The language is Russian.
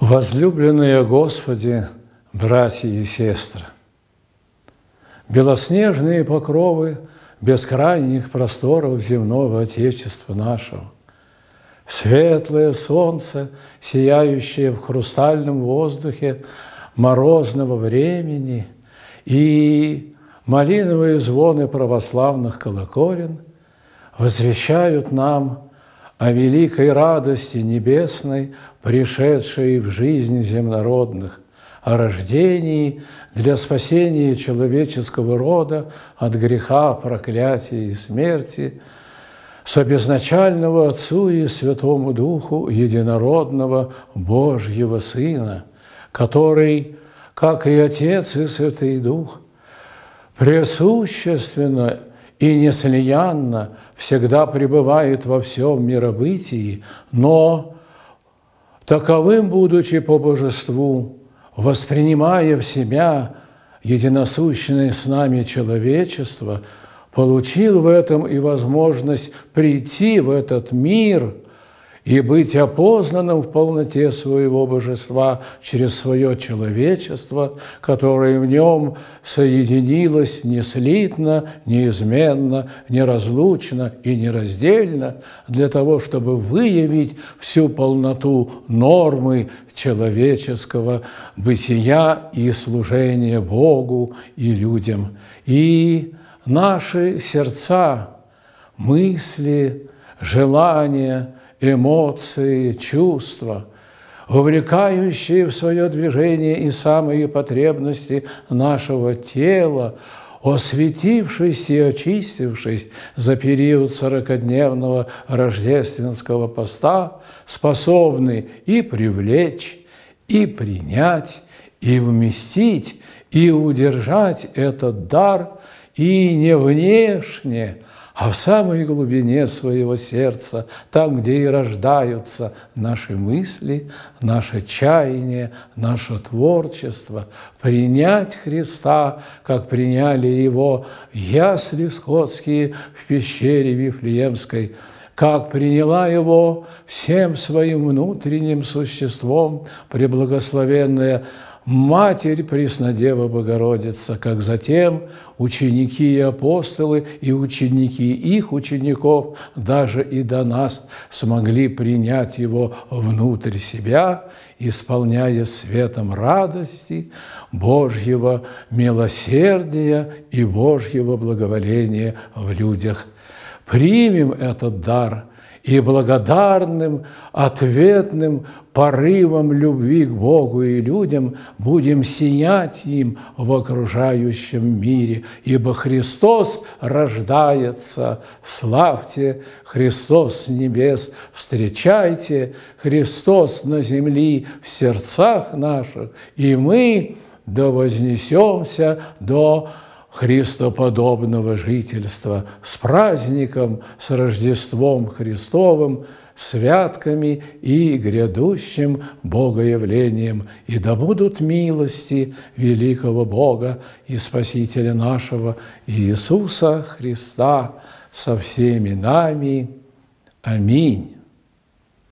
Возлюбленные Господи, братья и сестры, белоснежные покровы бескрайних просторов земного Отечества нашего, светлое солнце, сияющее в хрустальном воздухе морозного времени и малиновые звоны православных колоколен возвещают нам – о великой радости небесной, пришедшей в жизнь земнородных, о рождении для спасения человеческого рода от греха, проклятия и смерти, с обезначального Отцу и Святому Духу единородного Божьего Сына, который, как и Отец и Святый Дух, присущественно и неслиянно всегда пребывает во всем миробытии, но, таковым будучи по божеству, воспринимая в себя единосущное с нами человечество, получил в этом и возможность прийти в этот мир – и быть опознанным в полноте своего божества через свое человечество, которое в нем соединилось неслитно, неизменно, неразлучно и нераздельно, для того, чтобы выявить всю полноту нормы человеческого бытия и служения Богу и людям. И наши сердца, мысли, желания – эмоции, чувства, увлекающие в свое движение и самые потребности нашего тела, осветившись и очистившись за период сорокадневного рождественского поста, способны и привлечь, и принять, и вместить, и удержать этот дар и не внешне, а в самой глубине своего сердца, там, где и рождаются наши мысли, наше чаяние, наше творчество, принять Христа, как приняли Его ясли скотские в пещере Вифлеемской, как приняла его всем своим внутренним существом преблагословенная Матерь Преснодева Богородица, как затем ученики и апостолы и ученики их учеников даже и до нас смогли принять его внутрь себя, исполняя светом радости Божьего милосердия и Божьего благоволения в людях. Примем этот дар – и благодарным, ответным порывом любви к Богу и людям будем сиять им в окружающем мире, ибо Христос рождается. Славьте, Христос с небес встречайте, Христос на земли в сердцах наших, и мы да вознесемся до христоподобного жительства с праздником, с Рождеством Христовым, святками и грядущим Богоявлением, и да будут милости великого Бога и Спасителя нашего Иисуса Христа со всеми нами. Аминь.